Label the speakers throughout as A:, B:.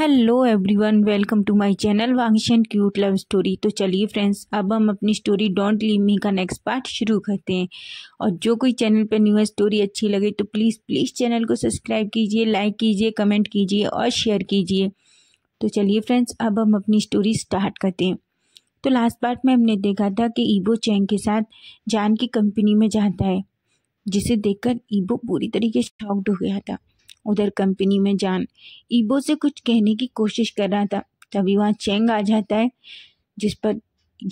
A: Hello everyone welcome to my channel वांगशन cute love story तो चलिए फ्रेंड्स अब हम अपनी स्टोरी डोंट लीव मी का नेक्स्ट पार्ट शुरू करते हैं और जो कोई चैनल पर न्यू स्टोरी अच्छी लगे तो प्लीज़ प्लीज़ चैनल को सब्सक्राइब कीजिए लाइक कीजिए कमेंट कीजिए और शेयर कीजिए तो चलिए फ्रेंड्स अब हम अपनी स्टोरी स्टार्ट करते हैं तो लास्ट पार्ट में हमने देखा था कि ईबो चैंग के साथ जान की कंपनी में जाता है जिसे देखकर ईबो पूरी तरीके से शॉक्ड हो गया था उधर कंपनी में जान ईबो से कुछ कहने की कोशिश कर रहा था तभी वहाँ चेंग आ जाता है जिस पर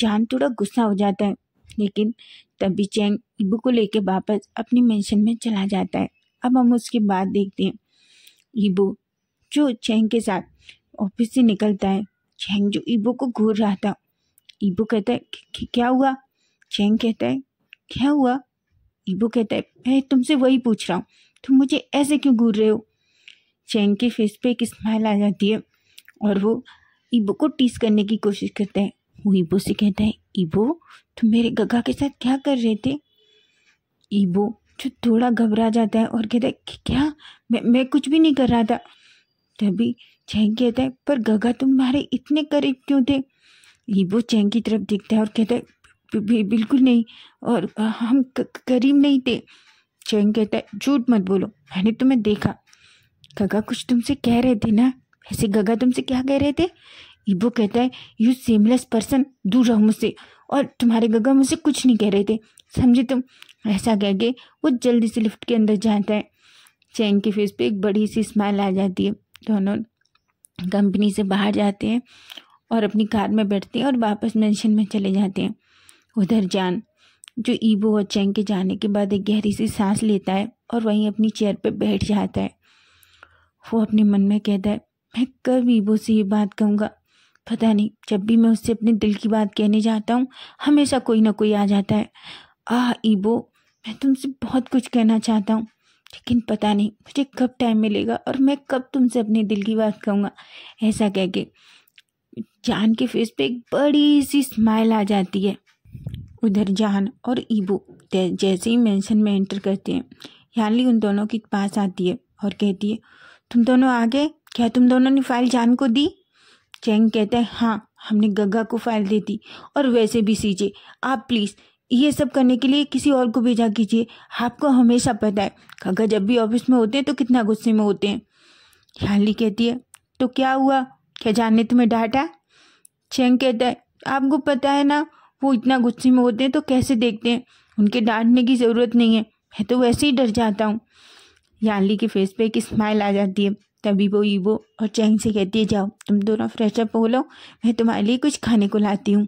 A: जान थोड़ा गुस्सा हो जाता है लेकिन तभी चेंग ईबो को लेकर वापस अपनी मेंशन में चला जाता है अब हम उसके बाद देखते हैं ईबो जो चेंग के साथ ऑफिस से निकलता है चेंग जो ईबो को घूर रहा था ईबो कहता है क्या हुआ चेंग कहता है क्या हुआ ईबो कहता है मैं तुमसे वही पूछ रहा हूँ तुम मुझे ऐसे क्यों घूर रहे हो चैंग के फेस पे एक स्माइल आ जाती है और वो ईबो को टीस करने की कोशिश करता है वो ईबो से कहता है ईबो तुम मेरे गगा के साथ क्या कर रहे थे ईबो जो थोड़ा घबरा जाता है और कहता है क्या मैं मैं कुछ भी नहीं कर रहा था तभी चैंग कहता है पर गगा तुम्हारे इतने करीब क्यों थे ईबो चैंग की तरफ देखता है और कहता है बिल्कुल नहीं और हम करीब नहीं थे चैंग कहता है झूठ मत बोलो मैंने तुम्हें देखा गगा कुछ तुमसे कह रहे थे ना ऐसे गगा तुमसे क्या कह रहे थे इबो कहता है यू सेमलेस पर्सन दूर रहो मुझसे और तुम्हारे गगा मुझसे कुछ नहीं कह रहे थे समझे तुम ऐसा कह के वो जल्दी से लिफ्ट के अंदर जाता है चैंग के फेस पे एक बड़ी सी स्माइल आ जाती है दोनों कंपनी से बाहर जाते हैं और अपनी कार में बैठते हैं और वापस मेंशन में चले जाते हैं उधर जान जो ईबो और चैंग के जाने के बाद एक गहरी सी सांस लेता है और वहीं अपनी चेयर पर बैठ जाता है वो अपने मन में कहता है मैं कब ईबो से ये बात कहूँगा पता नहीं जब भी मैं उससे अपने दिल की बात कहने जाता हूँ हमेशा कोई ना कोई आ जाता है आह ईबो मैं तुमसे बहुत कुछ कहना चाहता हूँ लेकिन पता नहीं मुझे कब टाइम मिलेगा और मैं कब तुमसे अपने दिल की बात कहूँगा ऐसा कह के जान के फेस पे एक बड़ी सी स्माइल आ जाती है उधर जान और ईबू जैसे ही मेंशन में एंटर करते हैं याली उन दोनों के पास आती है और कहती है तुम दोनों आ गए क्या तुम दोनों ने फाइल जान को दी चैंग कहता है हाँ हमने गग्गा को फाइल दे दी और वैसे भी सीजे आप प्लीज़ ये सब करने के लिए किसी और को भेजा कीजिए आपको हमेशा पता है गग्गा जब भी ऑफिस में होते हैं तो कितना गुस्से में होते हैं याली कहती है तो क्या हुआ क्या जान ने तुम्हें डांटा चैंग कहता है आपको पता है ना वो इतना गुस्से में होते हैं तो कैसे देखते हैं उनके डांटने की ज़रूरत नहीं है मैं तो वैसे ही डर जाता हूँ यानली के फेस पे एक स्माइल आ जाती है तभी वो ईबो और चैंग से कहती है जाओ तुम दोनों फ्रेश अप हो लो मैं तुम्हारे लिए कुछ खाने को लाती हूँ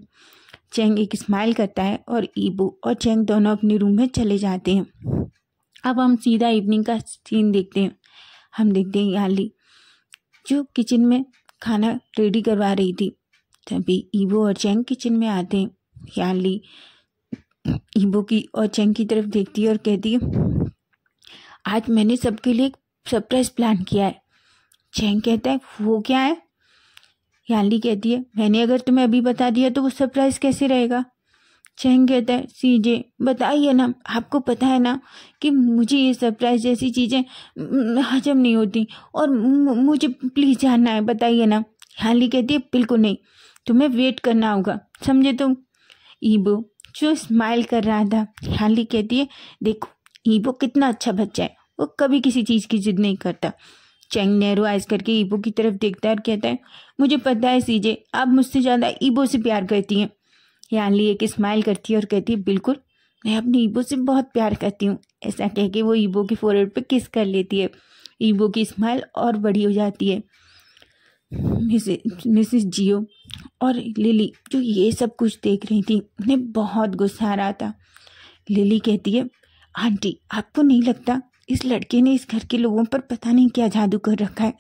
A: चैंग एक स्माइल करता है और ईबो और चैंग दोनों अपने रूम में चले जाते हैं अब हम सीधा इवनिंग का सीन देखते हैं हम देखते हैं याली जो किचन में खाना रेडी करवा रही थी तभी ईबो और चैंग किचन में आते हैं ख्याल ली ईबो की और चेंग की तरफ देखती है और कहती है आज मैंने सबके लिए एक सरप्राइज प्लान किया है चेंग कहता है वो क्या है यानली कहती है मैंने अगर तुम्हें अभी बता दिया तो वो सरप्राइज कैसे रहेगा चैंग कहता है सीजे बताइए ना आपको पता है ना कि मुझे ये सरप्राइज जैसी चीज़ें हजम नहीं होती और मुझे प्लीज़ जानना है बताइए ना याली कहती है बिल्कुल नहीं तुम्हें वेट करना होगा समझे तुम ईबो जो स्माइल कर रहा था हाली कहती है देखो ईबो कितना अच्छा बच्चा है वो कभी किसी चीज़ की जिद नहीं करता चैंग नेहरू आइस करके ईबो की तरफ देखता है और कहता है मुझे पता है सीजे आप मुझसे ज़्यादा ईबो से प्यार करती हैं यानली एक स्माइल करती है और कहती है बिल्कुल मैं अपने ईबो से बहुत प्यार करती हूँ ऐसा कह के वो ईबो के फोरहेड पे किस कर लेती है ईबो की स्माइल और बड़ी हो जाती है मिसेज जियो और लिली जो ये सब कुछ देख रही थी उन्हें बहुत गुस्सा आ रहा था लिली कहती है आंटी आपको नहीं लगता इस लड़के ने इस घर के लोगों पर पता नहीं क्या जादू कर रखा है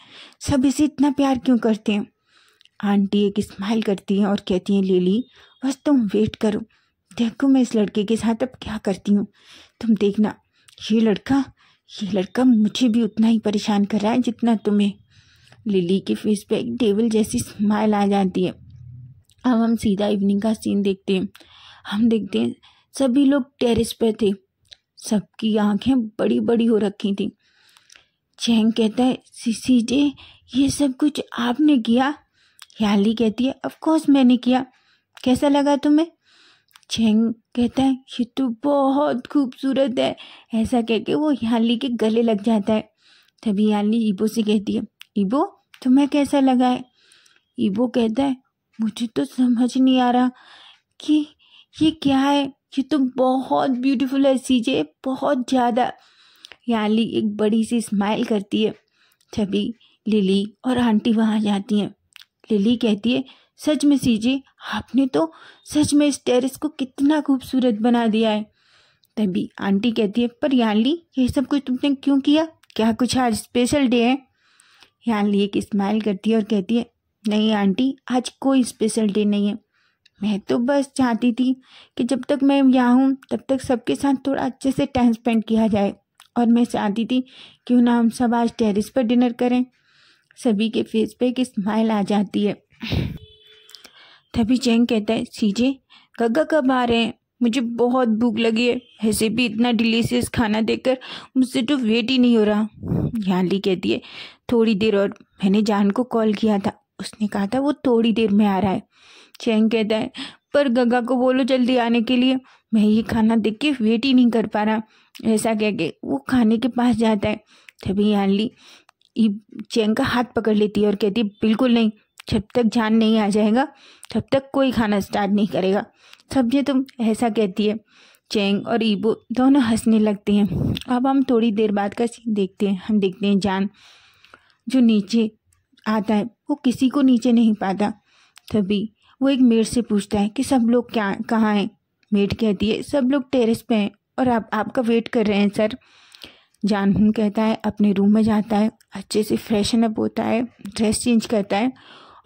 A: सब इसे इतना प्यार क्यों करते हैं आंटी एक स्माइल करती है और कहती है लिली बस तुम वेट करो देखो मैं इस लड़के के साथ अब क्या करती हूँ तुम देखना ये लड़का ये लड़का मुझे भी उतना ही परेशान कर रहा है जितना तुम्हें लिली के फेस पे एक टेबल जैसी स्माइल आ जाती है अब हम सीधा इवनिंग का सीन देखते हैं हम देखते हैं सभी लोग टेरेस पर थे सबकी आंखें बड़ी बड़ी हो रखी थी चैंग कहता है सीसी जे ये सब कुछ आपने किया याली कहती है ऑफकोर्स मैंने किया कैसा लगा तुम्हें चेंग कहता है ये तो बहुत खूबसूरत है ऐसा कह के वो याली के गले लग जाता है तभी याली ईबो से कहती है ईबो तुम्हें कैसा लगा है ईबो कहता है मुझे तो समझ नहीं आ रहा कि ये क्या है ये तो बहुत ब्यूटीफुल है सीजे बहुत ज़्यादा याली एक बड़ी सी स्माइल करती है तभी लिली और आंटी वहाँ जाती हैं लिली कहती है सच में सीजे आपने तो सच में इस टेरेस को कितना खूबसूरत बना दिया है तभी आंटी कहती है पर याली ये सब कुछ तुमने क्यों किया क्या कुछ आज स्पेशल डे है ली एक स्माइल करती है और कहती है नहीं आंटी आज कोई स्पेशल डे नहीं है मैं तो बस चाहती थी कि जब तक मैं यहाँ हूँ तब तक सबके साथ थोड़ा अच्छे से टाइम स्पेंड किया जाए और मैं चाहती थी क्यों ना हम सब आज टेरिस पर डिनर करें सभी के फेस पे एक स्माइल आ जाती है तभी चैंग कहता है सीजे गग्गा कब आ रहे हैं मुझे बहुत भूख लगी है ऐसे भी इतना डिलीशियस खाना देखकर मुझसे तो वेट ही नहीं हो रहा ली कहती है थोड़ी देर और मैंने जान को कॉल किया था उसने कहा था वो थोड़ी देर में आ रहा है चैंग कहता है पर गगा को बोलो जल्दी आने के लिए मैं ये खाना देख के वेट ही नहीं कर पा रहा ऐसा कह के वो खाने के पास जाता है तभी आनली चैंग का हाथ पकड़ लेती है और कहती है बिल्कुल नहीं जब तक जान नहीं आ जाएगा तब तक कोई खाना स्टार्ट नहीं करेगा समझे तुम ऐसा कहती है चैंग और ईबो दोनों हंसने लगते हैं अब हम थोड़ी देर बाद का सीन देखते हैं हम देखते हैं जान जो नीचे आता है वो किसी को नीचे नहीं पाता तभी वो एक मेड से पूछता है कि सब लोग क्या कहाँ हैं मेड कहती है सब लोग टेरेस पे हैं और आप आपका वेट कर रहे हैं सर जानहून कहता है अपने रूम में जाता है अच्छे से फ्रेशन अप होता है ड्रेस चेंज करता है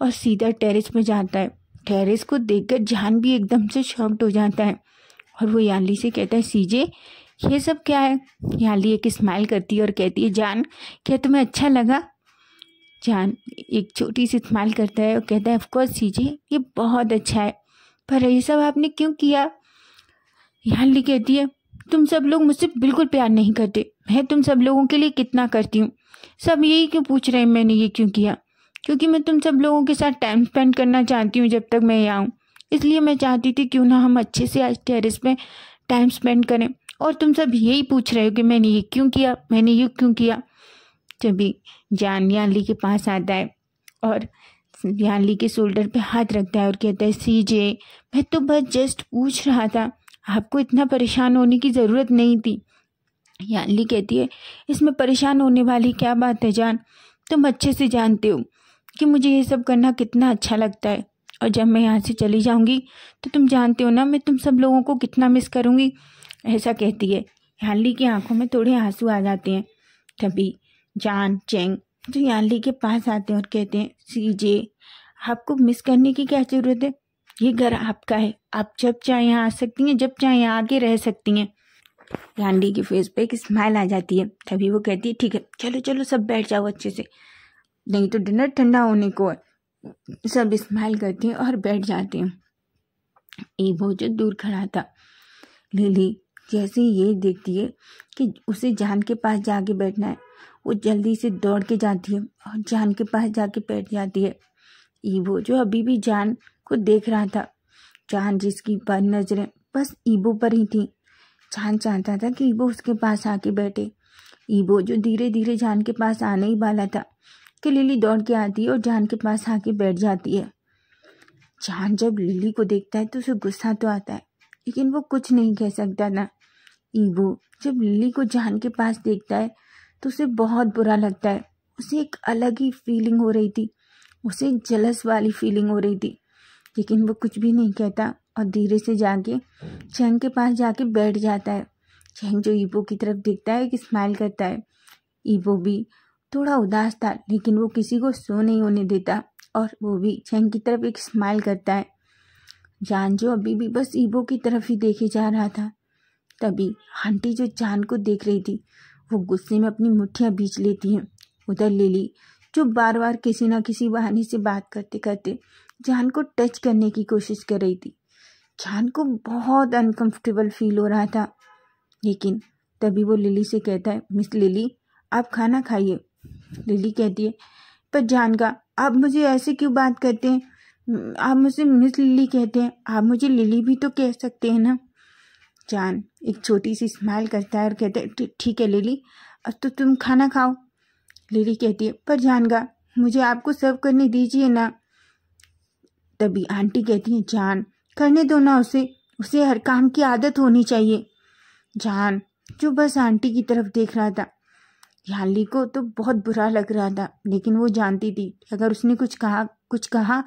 A: और सीधा टेरेस में जाता है टेरेस को देखकर जान भी एकदम से शॉक्ड हो जाता है और वो याली से कहता है सीजे ये सब क्या है याली एक स्माइल करती है और कहती है जान क्या तुम्हें अच्छा लगा जान एक छोटी सी इस्तेमाल करता है और कहता है ऑफकोर्स सीजे ये बहुत अच्छा है पर ये सब आपने क्यों किया यानली कहती है तुम सब लोग मुझसे बिल्कुल प्यार नहीं करते मैं तुम सब लोगों के लिए कितना करती हूँ सब यही क्यों पूछ रहे हैं मैंने ये क्यों किया क्योंकि मैं तुम सब लोगों के साथ टाइम स्पेंड करना चाहती हूँ जब तक मैं यहाँ आऊँ इसलिए मैं चाहती थी क्यों ना हम अच्छे से आज टेरिस में टाइम स्पेंड करें और तुम सब यही पूछ रहे हो कि मैंने ये क्यों किया मैंने ये क्यों किया जब जान यानली के पास आता है और जानली के शोल्डर पे हाथ रखता है और कहता है सीजे मैं तो बस जस्ट पूछ रहा था आपको इतना परेशान होने की ज़रूरत नहीं थी यानली कहती है इसमें परेशान होने वाली क्या बात है जान तुम अच्छे से जानते हो कि मुझे ये सब करना कितना अच्छा लगता है और जब मैं यहाँ से चली जाऊँगी तो तुम जानते हो ना मैं तुम सब लोगों को कितना मिस करूँगी ऐसा कहती है यानली की आंखों में थोड़े आंसू आ जाते हैं तभी जान चेंग तो यानली के पास आते हैं और कहते हैं सीजे आपको मिस करने की क्या ज़रूरत है ये घर आपका है आप जब चाहे यहाँ आ सकती हैं जब चाहे यहाँ आके रह सकती हैं यानली के फेस पे एक स्माइल आ जाती है तभी वो कहती है ठीक है चलो चलो सब बैठ जाओ अच्छे से नहीं तो डिनर ठंडा होने को है सब स्माइल करते हैं और बैठ जाते हैं ये बहुत जो दूर खड़ा था लिली जैसे ये देखती है कि उसे जान के पास जाके बैठना है वो जल्दी से दौड़ के जाती है और जान के पास जाके बैठ जाती है ईबो जो अभी भी जान को देख रहा था जान जिसकी पर नज़रें बस ईबो पर ही थी जान चाहता था कि ईबो उसके पास आके बैठे ईबो जो धीरे धीरे जान के पास आने ही वाला था कि लिली दौड़ के आती है और जान के पास आके बैठ जाती है जान जब लिली को देखता है तो उसे गुस्सा तो आता है लेकिन वो कुछ नहीं कह सकता था ईबो जब लिली को जान के पास देखता है तो उसे बहुत बुरा लगता है उसे एक अलग ही फीलिंग हो रही थी उसे एक जलस वाली फीलिंग हो रही थी लेकिन वो कुछ भी नहीं कहता और धीरे से जाके चैंग के पास जाके बैठ जाता है चैंग जो ईबो की तरफ देखता है कि स्माइल करता है ईबो भी थोड़ा उदास था लेकिन वो किसी को सो नहीं होने देता और वो भी चैंग की तरफ एक स्माइल करता है जान जो अभी भी बस ईबो की तरफ ही देखे जा रहा था तभी आंटी जो जान को देख रही थी वो गुस्से में अपनी मुठ्ठियाँ बीच लेती हैं उधर लिली जो बार बार किसी न किसी बहाने से बात करते करते जान को टच करने की कोशिश कर रही थी जान को बहुत अनकंफर्टेबल फील हो रहा था लेकिन तभी वो लिली से कहता है मिस लिली आप खाना खाइए लिली कहती है पर जान का आप मुझे ऐसे क्यों बात करते हैं आप मुझे मिस लिली कहते हैं आप मुझे लिली भी तो कह सकते हैं ना जान एक छोटी सी स्माइल करता है और कहता है ठीक है लिली अब तो तुम खाना खाओ लिली कहती है पर जानगा मुझे आपको सर्व करने दीजिए ना तभी आंटी कहती है जान करने दो ना उसे उसे हर काम की आदत होनी चाहिए जान जो बस आंटी की तरफ देख रहा था याली को तो बहुत बुरा लग रहा था लेकिन वो जानती थी अगर उसने कुछ कहा कुछ कहा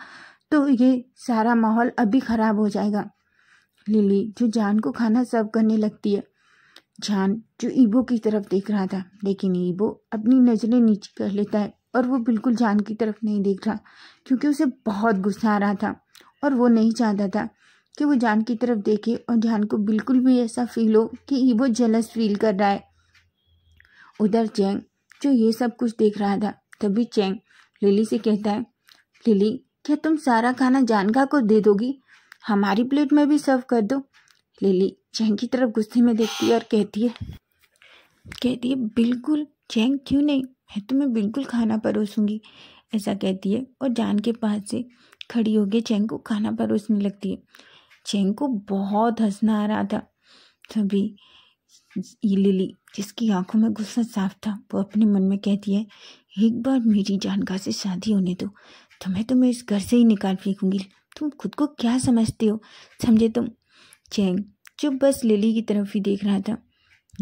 A: तो ये सारा माहौल अभी खराब हो जाएगा लिली जो जान को खाना सर्व करने लगती है जान जो ईबो की तरफ देख रहा था लेकिन ईबो अपनी नज़रें नीचे कर लेता है और वो बिल्कुल जान की तरफ नहीं देख रहा क्योंकि उसे बहुत गुस्सा आ रहा था और वो नहीं चाहता था कि वो जान की तरफ देखे और जान को बिल्कुल भी ऐसा फील हो कि ईबो जलस फील कर रहा है उधर चैंग जो ये सब कुछ देख रहा था तभी चैंग लिली से कहता है लिली क्या तुम सारा खाना जानका को दे दोगी हमारी प्लेट में भी सर्व कर दो लिली चैंग की तरफ गुस्से में देखती है और कहती है कहती है बिल्कुल चैंग क्यों नहीं मैं तुम्हें बिल्कुल खाना परोसूंगी ऐसा कहती है और जान के पास से खड़ी होकर चैंग को खाना परोसने लगती है चैंग को बहुत हंसना आ रहा था तभी लिली जिसकी आंखों में गुस्सा साफ था वो अपने मन में कहती है एक बार मेरी जानका से शादी होने दो तो मैं तुम्हें इस घर से ही निकाल फेंकूंगी तुम खुद को क्या समझते हो समझे तुम चैंग जो बस लिली की तरफ ही देख रहा था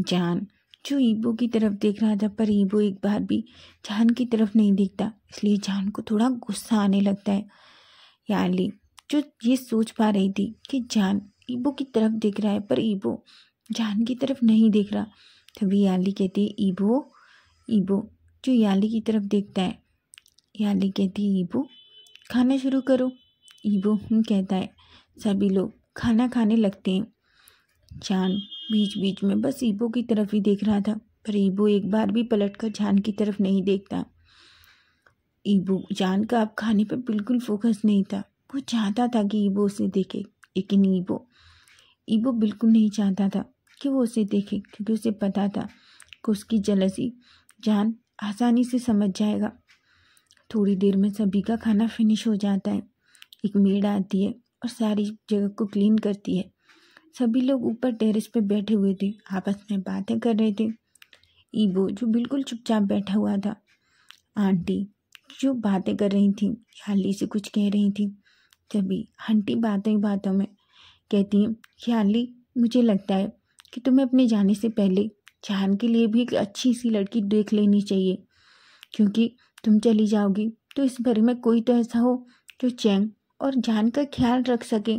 A: जान जो ईबो की तरफ देख रहा था पर ईबो एक बार भी जान की तरफ नहीं देखता इसलिए जान को थोड़ा गुस्सा आने लगता है यार ली जो ये सोच पा रही थी कि जान ईबो की तरफ देख रहा है पर ईबो जान की तरफ नहीं देख रहा तभी याली कहती है ईबो ईबो जो याली की तरफ देखता है याली कहती है ईबू खाना शुरू करो ईबू हम हम्म, कहता है सभी लोग खाना खाने लगते हैं चांद बीच बीच में बस ईबो की तरफ ही देख रहा था पर ईबो एक बार भी पलट कर चांद की तरफ नहीं देखता ईबो चांद का अब खाने पर बिल्कुल फोकस नहीं था वो चाहता था कि ईबो उसे देखे लेकिन ईबो ईबो बिल्कुल नहीं चाहता था कि वो उसे देखे क्योंकि उसे पता था कि उसकी जलसी जान आसानी से समझ जाएगा थोड़ी देर में सभी का खाना फिनिश हो जाता है एक मेड आती है और सारी जगह को क्लीन करती है सभी लोग ऊपर टेरेस पे बैठे हुए थे आपस में बातें कर रहे थे ईबो जो बिल्कुल चुपचाप बैठा हुआ था आंटी जो बातें कर रही थी ख्याली से कुछ कह रही थी तभी आंटी बातों ही बातों में कहती हैं ख्याली मुझे लगता है कि तुम्हें अपने जाने से पहले जान के लिए भी एक अच्छी सी लड़की देख लेनी चाहिए क्योंकि तुम चली जाओगी तो इस भर में कोई तो ऐसा हो जो चैन और जान का ख्याल रख सके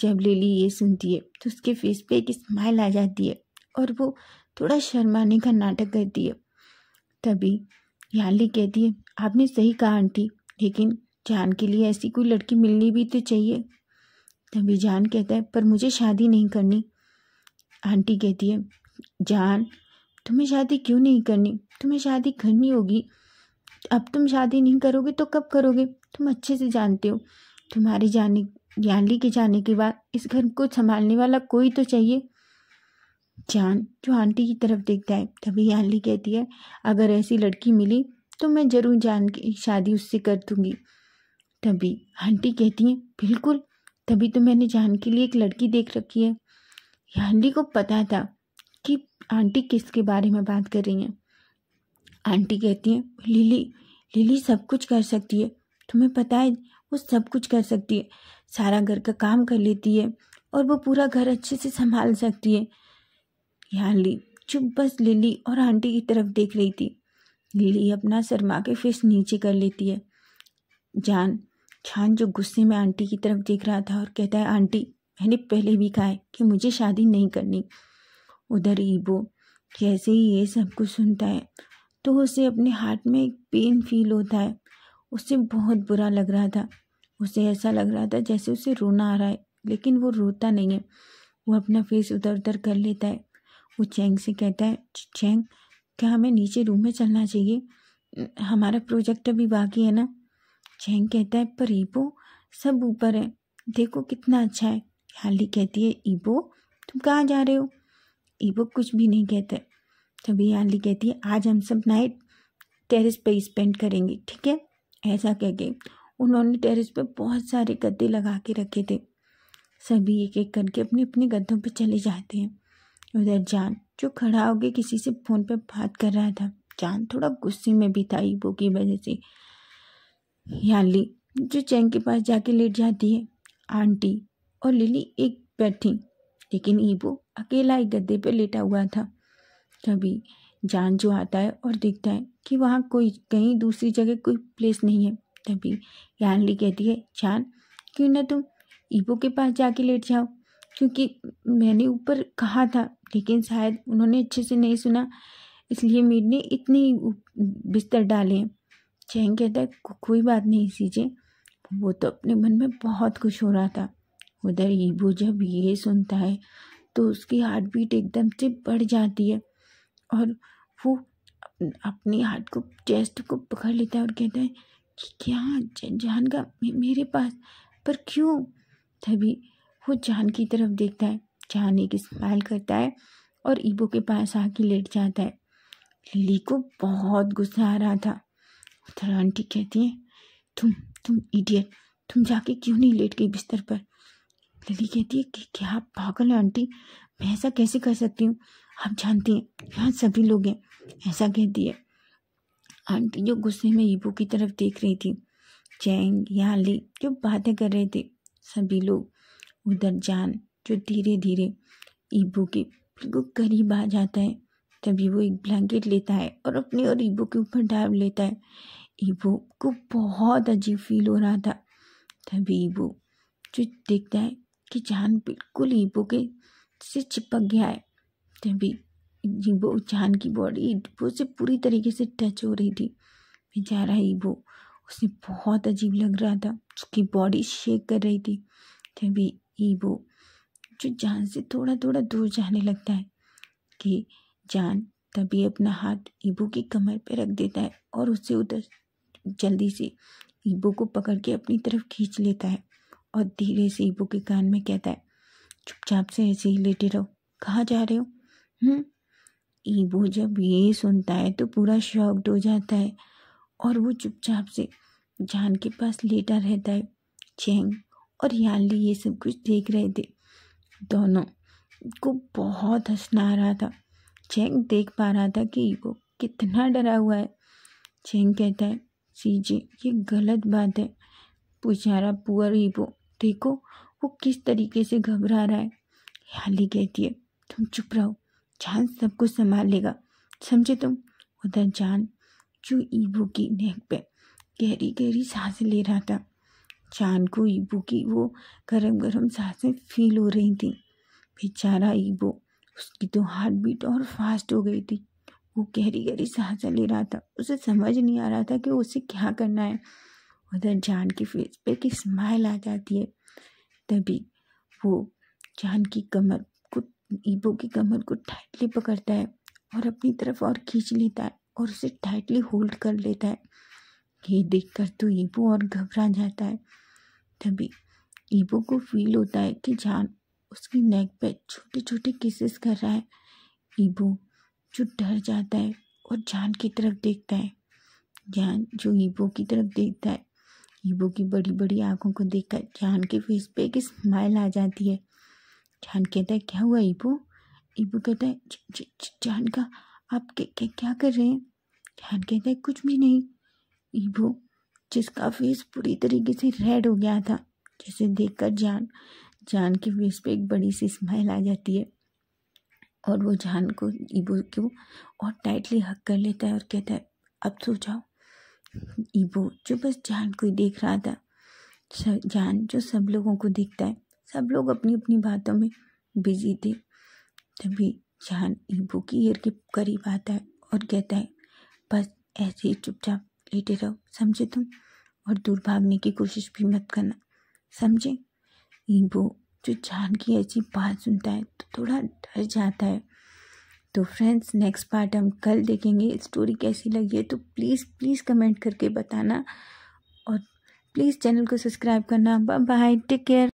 A: जब लिली ये सुनती है तो उसके फेस पे एक स्माइल आ जाती है और वो थोड़ा शर्माने का नाटक करती है तभी याली कहती है आपने सही कहा आंटी लेकिन जान के लिए ऐसी कोई लड़की मिलनी भी तो चाहिए तभी जान कहता है पर मुझे शादी नहीं करनी आंटी कहती है जान तुम्हें शादी क्यों नहीं करनी तुम्हें शादी करनी होगी अब तुम शादी नहीं करोगे तो कब करोगे तुम अच्छे से जानते हो तुम्हारे जाने याली के जाने के बाद इस घर को संभालने वाला कोई तो चाहिए जान जो आंटी की तरफ देखता है तभी यानली कहती है अगर ऐसी लड़की मिली तो मैं ज़रूर जान की शादी उससे कर दूंगी तभी आंटी कहती है बिल्कुल तभी तो मैंने जान के लिए एक लड़की देख रखी है यानली को पता था कि आंटी किसके बारे में बात कर रही हैं आंटी कहती हैं लिली लिली सब कुछ कर सकती है तुम्हें पता है वो सब कुछ कर सकती है सारा घर का काम कर लेती है और वो पूरा घर अच्छे से संभाल सकती है यहाँ ली चुप बस लिली और आंटी की तरफ देख रही थी लिली अपना शर्मा के फेस नीचे कर लेती है जान छान जो गुस्से में आंटी की तरफ देख रहा था और कहता है आंटी मैंने पहले भी कहा है कि मुझे शादी नहीं करनी उधर ईबो कैसे ही ये सब कुछ सुनता है तो उसे अपने हाथ में एक पेन फील होता है उसे बहुत बुरा लग रहा था उसे ऐसा लग रहा था जैसे उसे रोना आ रहा है लेकिन वो रोता नहीं है वो अपना फेस उधर उधर कर लेता है वो चैंग से कहता है चैंग क्या हमें नीचे रूम में चलना चाहिए हमारा प्रोजेक्ट अभी बाकी है ना चैंग कहता है पर ईबो सब ऊपर है देखो कितना अच्छा है हाली कहती है ईबो तुम कहाँ जा रहे हो ईबो कुछ भी नहीं कहता तभी आली कहती है आज हम सब नाइट टेरेस पे स्पेंड करेंगे ठीक है ऐसा कह के उन्होंने टेरेस पे बहुत सारे गद्दे लगा के रखे थे सभी एक एक करके अपने अपने गद्दों पे चले जाते हैं उधर जान जो खड़ा हो गया किसी से फ़ोन पे बात कर रहा था जान थोड़ा गुस्से में भी था ईबो की वजह से याली जो चैन के पास जाके लेट जाती है आंटी और लिली एक बैठी लेकिन ईबो अकेला ही गद्दे पर लेटा हुआ था तभी जान जो आता है और देखता है कि वहाँ कोई कहीं दूसरी जगह कोई प्लेस नहीं है तभी यानली कहती है जान क्यों ना तुम ईबो के पास जाके लेट जाओ क्योंकि मैंने ऊपर कहा था लेकिन शायद उन्होंने अच्छे से नहीं सुना इसलिए ने इतने ही बिस्तर डाले हैं चैन कहता है कोई बात नहीं सीजे वो तो अपने मन में बहुत खुश हो रहा था उधर ईबो जब ये सुनता है तो उसकी हार्ट बीट एकदम से बढ़ जाती है और वो अपने हार्ट को चेस्ट को पकड़ लेता है और कहता है कि क्या जान का मेरे पास पर क्यों तभी वो जान की तरफ देखता है जान एक स्माइल करता है और ईबो के पास आके लेट जाता है लिली को बहुत गुस्सा आ रहा था उधर आंटी कहती है तुम तुम इडियट तुम जाके क्यों नहीं लेट गई बिस्तर पर लिली कहती है कि क्या पागल पागल आंटी मैं ऐसा कैसे कर सकती हूँ आप जानती हैं यहाँ सभी लोग हैं ऐसा कहती है आंटी जो गुस्से में ईबू की तरफ देख रही थी चैंग या ली जो बातें कर रहे थे सभी लोग उधर जान जो धीरे धीरे ईबू के बिल्कुल करीब आ जाता है तभी वो एक ब्लैंकेट लेता है और अपने और ईबू के ऊपर डाल लेता है ईबू को बहुत अजीब फील हो रहा था तभी ईबू जो देखता है कि जान बिल्कुल ईबू के से चिपक गया है तभी वो जान की बॉडी वो से पूरी तरीके से टच हो रही थी बेचारा ही वो उसे बहुत अजीब लग रहा था उसकी बॉडी शेक कर रही थी तभी ईबो जो जान से थोड़ा थोड़ा दूर जाने लगता है कि जान तभी अपना हाथ ईबो की कमर पर रख देता है और उसे उधर जल्दी से ईबो को पकड़ के अपनी तरफ खींच लेता है और धीरे से ईबो के कान में कहता है चुपचाप से ऐसे ही लेटे रहो कहाँ जा रहे हो ईबो हम्म। जब ये सुनता है तो पूरा शॉक्ड हो जाता है और वो चुपचाप से जान के पास लेटा रहता है चेंग और याली ये सब कुछ देख रहे थे दोनों को बहुत हंसना आ रहा था चेंग देख पा रहा था कि वो कितना डरा हुआ है चेंग कहता है सी जी ये गलत बात है पुचारा पुअर ईबो देखो वो किस तरीके से घबरा रहा है याली कहती है तुम चुप रहो चांद सब कुछ संभाल लेगा समझे तुम उधर चांद जो ईबू की नेक पे गहरी गहरी सांसें ले रहा था जान को ईबू की वो गरम गरम सांसें फील हो रही थी बेचारा ईबू उसकी तो हार्ट बीट और फास्ट हो गई थी वो गहरी गहरी सांसें ले रहा था उसे समझ नहीं आ रहा था कि उसे क्या करना है उधर जान के फेस पे एक स्माइल आ जाती है तभी वो जान की कमर ईबो की कमर को टाइटली पकड़ता है और अपनी तरफ और खींच लेता है और उसे टाइटली होल्ड कर लेता है ये देखकर तो ईबो और घबरा जाता है तभी ईबो को फील होता है कि जान उसकी नेक पे छोटे छोटे किसेस कर रहा है ईबो जो डर जाता है और जान की तरफ देखता है जान जो ईबो की तरफ देखता है ईबो की बड़ी बड़ी आंखों को देखकर जान के फेस पे एक स्माइल आ जाती है जान कहता है क्या हुआ इबू इबू कहता है ज, ज, ज, जान का आप के, के, क्या कर रहे हैं जान कहता है कुछ भी नहीं इबू जिसका फेस पूरी तरीके से रेड हो गया था जिसे देखकर जान जान के फेस पे एक बड़ी सी स्माइल आ जाती है और वो जान को ईबो को और टाइटली हक कर लेता है और कहता है अब सो जाओ इबू जो बस जान को ही देख रहा था जान जो सब लोगों को देखता है सब लोग अपनी अपनी बातों में बिजी थे तभी जान ईबू की ईयर के करीब आता है और कहता है बस ऐसे ही चुपचाप लेटे रहो समझे तुम और दूर भागने की कोशिश भी मत करना समझे ईबू जो जान की ऐसी बात सुनता है तो थोड़ा डर जाता है तो फ्रेंड्स नेक्स्ट पार्ट हम कल देखेंगे स्टोरी कैसी लगी है तो प्लीज़ प्लीज़ कमेंट करके बताना और प्लीज़ चैनल को सब्सक्राइब करना बाय टेक केयर